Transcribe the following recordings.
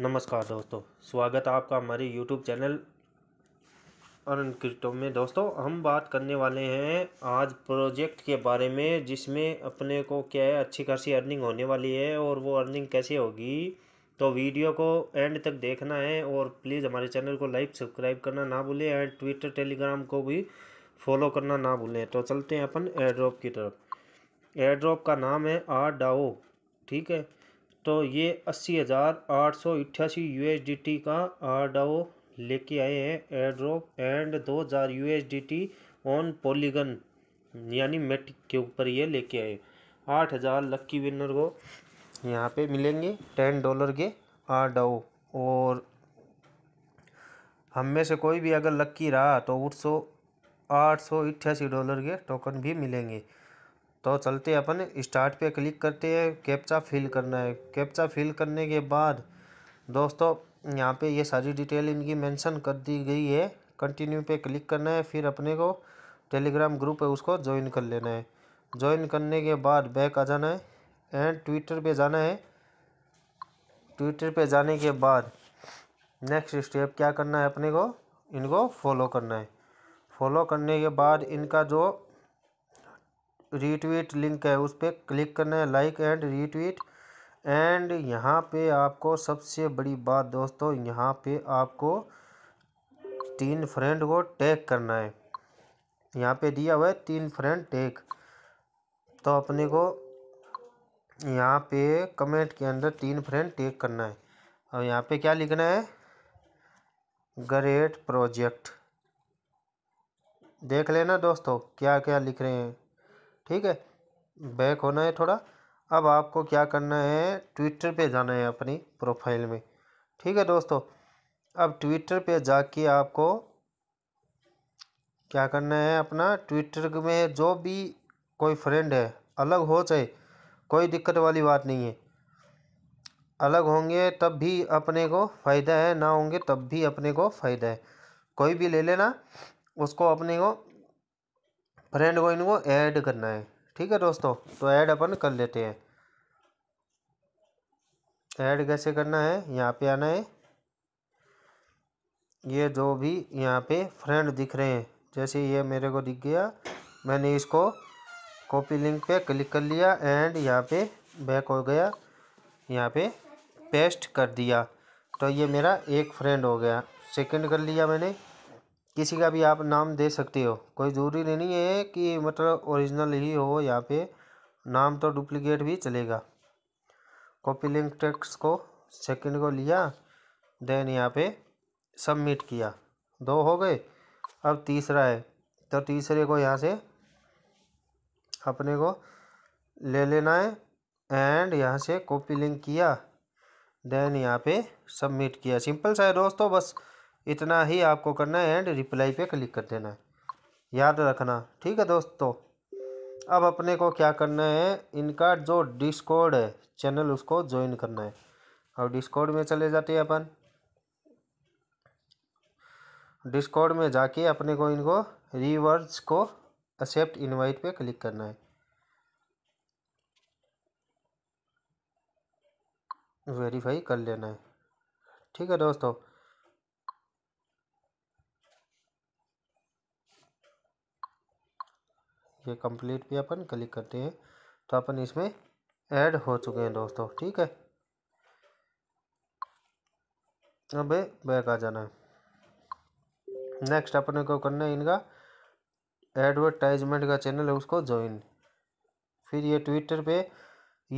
नमस्कार दोस्तों स्वागत है आपका हमारे यूट्यूब चैनल अरन क्रिप्टो में दोस्तों हम बात करने वाले हैं आज प्रोजेक्ट के बारे में जिसमें अपने को क्या है अच्छी खासी अर्निंग होने वाली है और वो अर्निंग कैसे होगी तो वीडियो को एंड तक देखना है और प्लीज़ हमारे चैनल को लाइक सब्सक्राइब करना ना भूलें एंड ट्विटर टेलीग्राम को भी फॉलो करना ना भूलें तो चलते हैं अपन एड्रॉप की तरफ एड्रॉप का नाम है आर डाओ ठीक है तो ये अस्सी हज़ार आठ सौ अट्ठासी यू एस डी टी का डाओ लेके आए हैं एड्रॉप एंड दो हज़ार U S D T on polygon यानी मेट के ऊपर ये लेके आए आठ हज़ार लक्की विनर को यहाँ पे मिलेंगे टेन डॉलर के डाओ और हम में से कोई भी अगर लक्की रहा तो उठ सौ आठ सौ अट्ठासी डॉलर के टोकन भी मिलेंगे तो चलते अपन स्टार्ट पे क्लिक करते हैं कैप्चा फिल करना है कैप्चा फिल करने के बाद दोस्तों यहाँ पे ये सारी डिटेल इनकी मेंशन कर दी गई है कंटिन्यू पे क्लिक करना है फिर अपने को टेलीग्राम ग्रुप है उसको ज्वाइन कर लेना है ज्वाइन करने के बाद बैक आ जाना है एंड ट्विटर पे जाना है ट्विटर पे जाने के बाद नेक्स्ट स्टेप क्या करना है अपने को इनको फॉलो करना है फॉलो करने के बाद इनका जो रीट्वीट लिंक है उस पर क्लिक करना है लाइक एंड रीट्वीट एंड यहाँ पे आपको सबसे बड़ी बात दोस्तों यहाँ पे आपको तीन फ्रेंड को टैग करना है यहाँ पे दिया हुआ है तीन फ्रेंड टैग तो अपने को यहाँ पे कमेंट के अंदर तीन फ्रेंड टैग करना है और यहाँ पे क्या लिखना है ग्रेट प्रोजेक्ट देख लेना दोस्तों क्या क्या लिख रहे हैं ठीक है बैक होना है थोड़ा अब आपको क्या करना है ट्विटर पे जाना है अपनी प्रोफाइल में ठीक है दोस्तों अब ट्विटर पे जाके आपको क्या करना है अपना ट्विटर में जो भी कोई फ्रेंड है अलग हो चाहे कोई दिक्कत वाली बात नहीं है अलग होंगे तब भी अपने को फ़ायदा है ना होंगे तब भी अपने को फ़ायदा है कोई भी ले लेना उसको अपने को फ्रेंड को इनको ऐड करना है ठीक है दोस्तों तो ऐड अपन कर लेते हैं ऐड कैसे करना है यहाँ पे आना है ये जो भी यहाँ पे फ्रेंड दिख रहे हैं जैसे ये मेरे को दिख गया मैंने इसको कॉपी लिंक पे क्लिक कर लिया एंड यहाँ पे बैक हो गया यहाँ पे पेस्ट कर दिया तो ये मेरा एक फ्रेंड हो गया सेकंड कर लिया मैंने किसी का भी आप नाम दे सकते हो कोई ज़रूरी नहीं है कि मतलब ओरिजिनल ही हो तो यहाँ पे नाम तो डुप्लीकेट भी चलेगा कॉपी लिंक टेक्स को सेकंड को लिया देन यहाँ पे सबमिट किया दो हो गए अब तीसरा है तो तीसरे को यहाँ से अपने को ले लेना है एंड यहाँ से कॉपी लिंक किया देन यहाँ पे सबमिट किया सिंपल सा है दोस्तों बस इतना ही आपको करना है एंड रिप्लाई पे क्लिक कर देना है याद रखना ठीक है दोस्तों अब अपने को क्या करना है इनका जो डिस्कॉर्ड है चैनल उसको ज्वाइन करना है और डिस्कॉर्ड में चले जाते हैं अपन डिस्कॉर्ड में जाके अपने को इनको रिवर्स को एक्सेप्ट इनवाइट पे क्लिक करना है वेरीफाई कर लेना है ठीक है दोस्तों ये कंप्लीट पे अपन क्लिक करते हैं तो अपन इसमें ऐड हो चुके हैं दोस्तों ठीक है अब बैक आ जाना है नेक्स्ट अपने को करना है इनका एडवर्टाइजमेंट का चैनल है उसको ज्वाइन फिर ये ट्विटर पे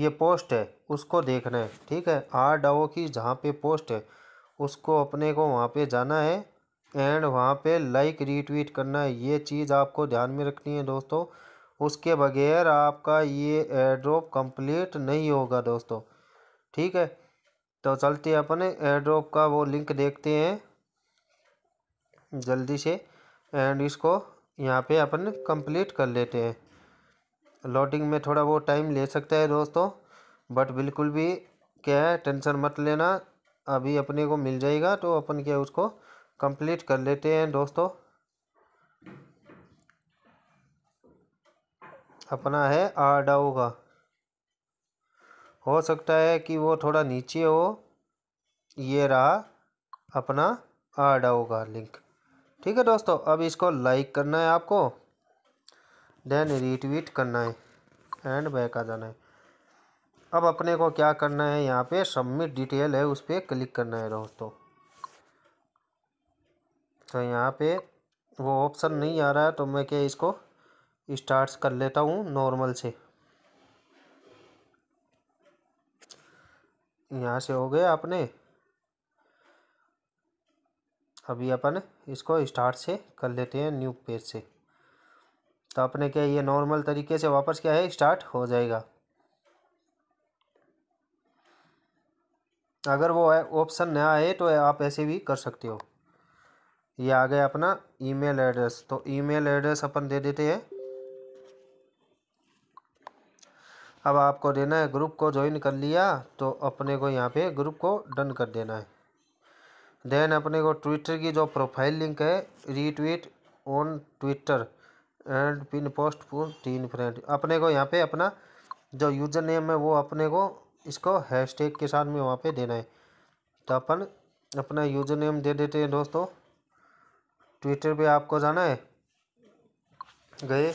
ये पोस्ट है उसको देखना है ठीक है आर डाओ की जहाँ पे पोस्ट है उसको अपने को वहाँ पे जाना है एंड वहाँ पे लाइक रीट्वीट करना है ये चीज़ आपको ध्यान में रखनी है दोस्तों उसके बगैर आपका ये एड्रॉप कंप्लीट नहीं होगा दोस्तों ठीक है तो चलते हैं अपन एड्रॉप का वो लिंक देखते हैं जल्दी से एंड इसको यहाँ पे अपन कंप्लीट कर लेते हैं लोडिंग में थोड़ा वो टाइम ले सकता है दोस्तों बट बिल्कुल भी क्या है टेंशन मत लेना अभी अपने को मिल जाएगा तो अपन क्या उसको कंप्लीट कर लेते हैं दोस्तों अपना है आडाओ का हो सकता है कि वो थोड़ा नीचे हो ये रहा अपना आडाओ का लिंक ठीक है दोस्तों अब इसको लाइक करना है आपको देन रीट्वीट करना है एंड बैक आ जाना है अब अपने को क्या करना है यहाँ पे सबमिट डिटेल है उस पर क्लिक करना है दोस्तों तो यहाँ पे वो ऑप्शन नहीं आ रहा है तो मैं क्या इसको स्टार्ट कर लेता हूँ नॉर्मल से यहाँ से हो गया आपने अभी अपन इसको स्टार्ट से कर लेते हैं न्यू पेज से तो आपने क्या ये नॉर्मल तरीके से वापस क्या है स्टार्ट हो जाएगा अगर वो ऑप्शन ना आए तो आप ऐसे भी कर सकते हो ये आ गया अपना ईमेल एड्रेस तो ईमेल एड्रेस अपन दे देते हैं अब आपको देना है ग्रुप को ज्वाइन कर लिया तो अपने को यहाँ पे ग्रुप को डन कर देना है देन अपने को ट्विटर की जो प्रोफाइल लिंक है retweet on Twitter and pin post four तीन फ्रेंड अपने को यहाँ पे अपना जो यूज़र नेम है वो अपने को इसको हैशटैग के साथ में वहाँ पे देना है तो अपन अपना यूज़र नेम दे देते हैं दोस्तों ट्विटर पे आपको जाना है गए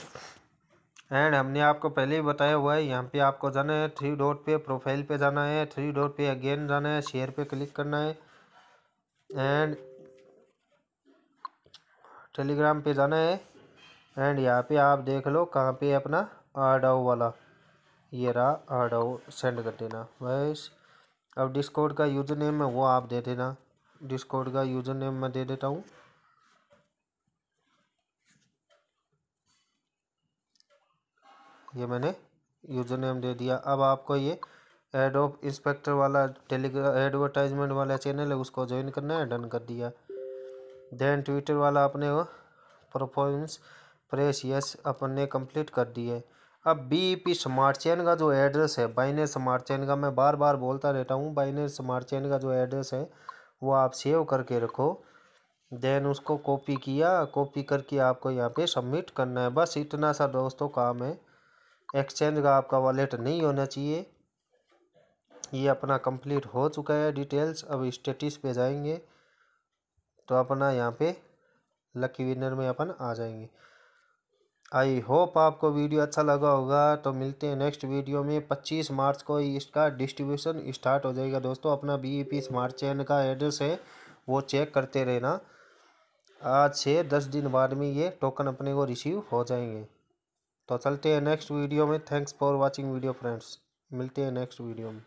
एंड हमने आपको पहले ही बताया हुआ है यहाँ पे आपको जाना है थ्री डॉट पे प्रोफाइल पे जाना है थ्री डॉट पे अगेन जाना है शेयर पे क्लिक करना है एंड टेलीग्राम पे जाना है एंड यहाँ पे आप देख लो कहाँ पे अपना आडाओ वाला ये रहा आडाओ सेंड कर देना बस अब डिस्कॉर्ड का यूज़र नेम है वो आप दे देना डिस्कॉर्ड का यूज़र नेम मैं दे देता हूँ ये मैंने यूज़र नेम दे दिया अब आपको ये एड ऑफ इंस्पेक्टर वाला टेलीग्राम एडवर्टाइजमेंट वाला चैनल है उसको ज्वाइन करना है डन कर दिया देन ट्विटर वाला अपने वो परफॉर्मेंस प्रेस यस अपन ने कम्प्लीट कर दिए अब बी पी स्मार्ट चैन का जो एड्रेस है बाइनेस स्मार्ट चैन का मैं बार बार बोलता रहता हूँ बाइनेस स्मार्ट चैन का जो एड्रेस है वो आप सेव करके रखो देन उसको कॉपी किया कॉपी करके आपको यहाँ पे सबमिट करना है बस इतना सा दोस्तों काम है एक्सचेंज का आपका वॉलेट नहीं होना चाहिए ये अपना कंप्लीट हो चुका है डिटेल्स अब स्टेटिस पे जाएंगे तो अपना यहाँ पे लकी विनर में अपन आ जाएंगे आई होप आपको वीडियो अच्छा लगा होगा तो मिलते हैं नेक्स्ट वीडियो में 25 मार्च को इसका डिस्ट्रीब्यूशन स्टार्ट हो जाएगा दोस्तों अपना पी स्मार्ट चैन का एड्रेस है वो चेक करते रहना आज से दस दिन बाद में ये टोकन अपने को रिसीव हो जाएंगे तो चलते हैं नेक्स्ट वीडियो में thanks for watching video friends मिलते हैं नेक्स्ट वीडियो में